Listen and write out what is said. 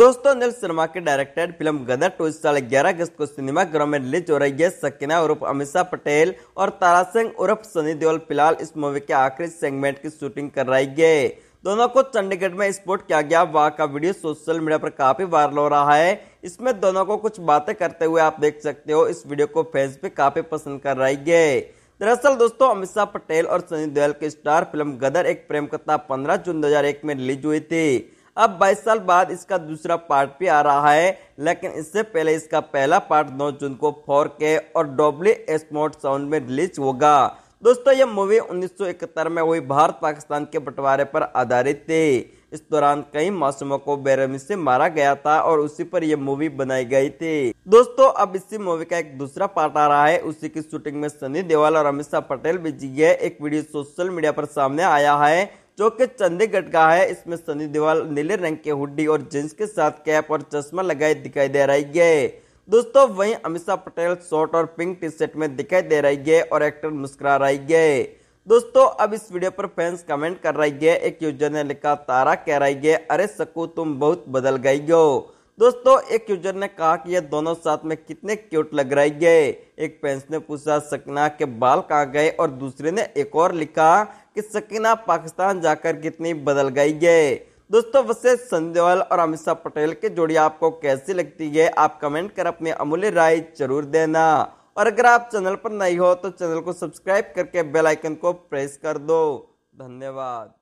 दोस्तों अनिल शर्मा के directed film Gadar to इस साल ग्यारह अगस्त को सिनेमा ग्रह में रिलीज हो रही है सकीना उर्फ अमिशा पटेल और तारा सिंह उर्फ सनी देओल फिलहाल इस मूवी के आखिरी सेगमेंट की शूटिंग कर रही है दोनों को चंडीगढ़ में स्पोर्ट किया गया वाह का वीडियो सोशल मीडिया पर काफी वायरल हो रहा है इसमें दोनों को कुछ बातें करते हुए आप देख सकते हो इस वीडियो को फैंस भी काफी पसंद कर रही है दरअसल दोस्तों अमिशा पटेल और सनी देओल के स्टार फिल्म गदर एक प्रेम कथा 15 जून 2001 में रिलीज हुई थी अब 22 साल बाद इसका दूसरा पार्ट भी आ रहा है लेकिन इससे पहले इसका पहला पार्ट 9 जून को फोर के और डब्ल्यू एसमोट साउंड में रिलीज होगा दोस्तों यह मूवी उन्नीस में हुई भारत पाकिस्तान के बंटवारे पर आधारित थी इस दौरान कई मासूमों को बेरहमी से मारा गया था और उसी पर यह मूवी बनाई गई थी दोस्तों अब इसी मूवी का एक दूसरा पार्ट आ रहा है उसी की शूटिंग में सनी देवाल और अमित शाह पटेल भी जी एक वीडियो सोशल मीडिया पर सामने आया है जो कि चंडीगढ़ का है इसमें सनी देवाल नीले रंग के हुडी और जींस के साथ कैप और चश्मा लगाए दिखाई दे रही है दोस्तों वहीं अमिशा पटेल शॉर्ट और पिंक टी शर्ट में दिखाई दे रही है और एक्टर मुस्कुरा रही है दोस्तों अब इस वीडियो पर फैंस कमेंट कर रही है एक यूजर ने लिखा तारा कह रही है अरे सकू तुम बहुत बदल गई हो दोस्तों एक यूजर ने कहा कि ये दोनों साथ में कितने क्यूट लग रही है एक फैंस ने पूछा सकीना के बाल कहाँ गए और दूसरे ने एक और लिखा कि सकीना पाकिस्तान जाकर कितनी बदल गई है दोस्तों वैसे संदेवाल और अमित शाह पटेल की जोड़ी आपको कैसी लगती है आप कमेंट कर अपनी अमूल्य राय जरूर देना और अगर आप चैनल पर नहीं हो तो चैनल को सब्सक्राइब करके बेल आइकन को प्रेस कर दो धन्यवाद